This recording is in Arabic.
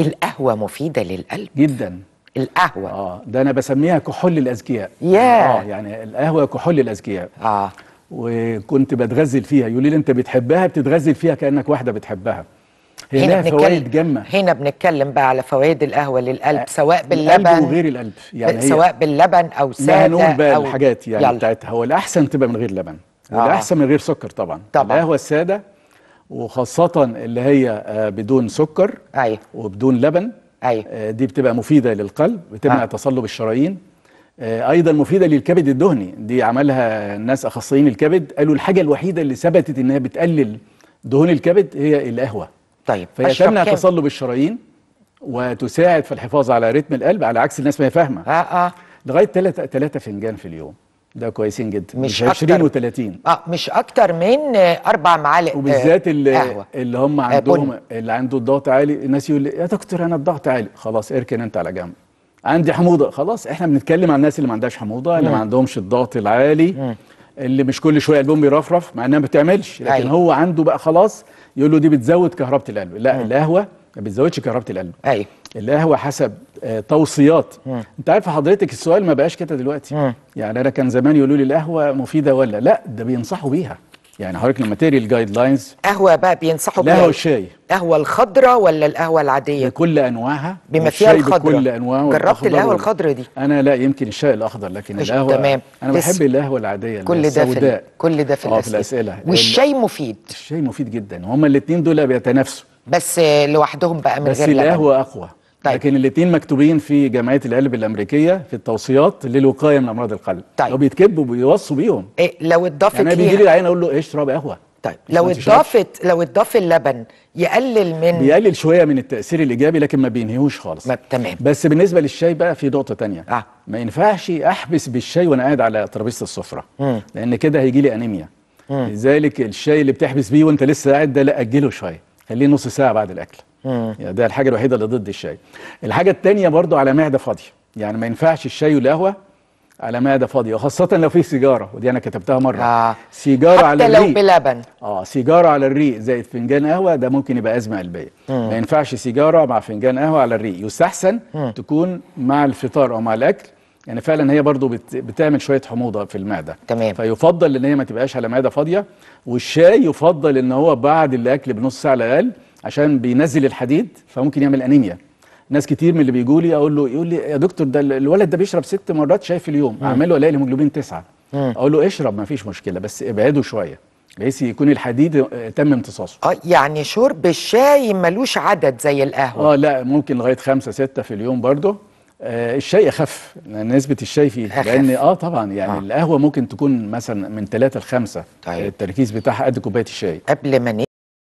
القهوه مفيده للقلب جدا القهوه اه ده انا بسميها كحول الاذكياء ياه yeah. اه يعني القهوه كحول الاذكياء اه وكنت بتغزل فيها يقول لي انت بتحبها بتتغزل فيها كانك واحده بتحبها هي لها فوائد جامه هنا بنتكلم بقى على فوائد القهوه للقلب سواء باللبن وغير القلب يعني سواء باللبن او ساده لا هنقول بقى الحاجات يعني بتاعتها هو الاحسن تبقى من غير لبن آه. والاحسن من غير سكر طبعا, طبعا. القهوه الساده وخاصة اللي هي آه، بدون سكر أيوة. وبدون لبن أيوة. دي بتبقى مفيدة للقلب بتمنع آه. تصلب الشرايين آه، ايضا مفيده للكبد الدهني دي عملها الناس اخصائيين الكبد قالوا الحاجه الوحيده اللي ثبتت انها بتقلل دهون الكبد هي القهوه طيب فهي تمنع تصلب الشرايين وتساعد في الحفاظ على رتم القلب على عكس الناس ما هي فاهمه اه اه لغايه ثلاثة فنجان في اليوم ده كويسين جدا مش, مش 20 و30 اه مش اكتر من اربع معالق آه، وبالذات اللي, اللي هم آه، عندهم بن. اللي عنده الضغط عالي الناس يقول لي يا دكتور انا الضغط عالي خلاص اركن انت على جنب عندي حموضه خلاص احنا بنتكلم عن الناس اللي ما عندهاش حموضه اللي ما عندهمش الضغط العالي مم. اللي مش كل شويه قلبهم بيرفرف مع انها ما بتعملش لكن أيوه. هو عنده بقى خلاص يقول له دي بتزود كهربه القلب لا القهوه ما بتزودش كهربه القلب ايوه القهوه حسب آه، توصيات مم. انت عارف حضرتك السؤال ما بقاش كده دلوقتي مم. يعني انا كان زمان يقولوا لي القهوه مفيده ولا لا ده بينصحوا بيها يعني حضرتك لما تقري الجايد لاينز قهوه بقى بينصحوا بيها القهوه الشاي القهوه الخضراء ولا القهوه العاديه بكل انواعها بما فيها الخضراء بكل انواعها جربت القهوه الخضراء دي انا لا يمكن الشاي الاخضر لكن القهوه تمام انا بحب القهوه العاديه كل ده في كل ده في الاسئله, في الأسئلة. والشاي مفيد الشاي مفيد جدا هما الاثنين دول بيتنافسوا بس لوحدهم بقى من بس غير لبن القهوه اقوى طيب. لكن الاثنين مكتوبين في جمعيه القلب الامريكيه في التوصيات للوقايه من امراض القلب طيب لو بيتكبوا بيوصوا بيهم إيه لو اتضافت يعني انا بيجي لي العين اقول له اشرب قهوه طيب لو اتضافت لو اتضاف اللبن يقلل من بيقلل شويه من التاثير الايجابي لكن ما بينهيهوش خالص ما تمام بس بالنسبه للشاي بقى في نقطه ثانيه آه. ما ينفعش احبس بالشاي وانا قاعد على ترابيزه السفره لان كده هيجي لي انيميا لذلك الشاي اللي بتحبس بيه وانت لسه قاعد ده لا اجله شويه خليه نص ساعه بعد الاكل يعني ده الحاجه الوحيده اللي ضد الشاي الحاجه الثانيه برضو على معده فاضيه يعني ما ينفعش الشاي والقهوه على معده فاضيه وخاصه لو في سيجاره ودي انا كتبتها مره آه. سيجاره حتى على الريق لو بلبن اه سيجاره على الريق زائد فنجان قهوه ده ممكن يبقى ازمه قلبيه ما ينفعش سيجاره مع فنجان قهوه على الريق يستحسن مم. تكون مع الفطار او مع الاكل يعني فعلا هي برضو بت... بتعمل شويه حموضه في المعده تمام فيفضل ان هي ما تبقاش على معده فاضيه والشاي يفضل ان هو بعد الاكل بنص ساعه على الاقل عشان بينزل الحديد فممكن يعمل انيميا ناس كتير من اللي بيجوا لي اقول له يقول لي يا دكتور ده الولد ده بيشرب ست مرات شاي في اليوم اعمل له الاقي الهيموجلوبين تسعه مم. اقول له اشرب ما فيش مشكله بس ابعده شويه بحيث يكون الحديد آه، تم امتصاصه اه يعني شرب الشاي ملوش عدد زي القهوه اه لا ممكن لغايه خمسة ستة في اليوم برضه آه، الشاي اخف نسبه الشاي فيه أخف. لان اه طبعا يعني آه. القهوه ممكن تكون مثلا من 3 ل 5 طيب. التركيز بتاعها قد كوبايه الشاي قبل ما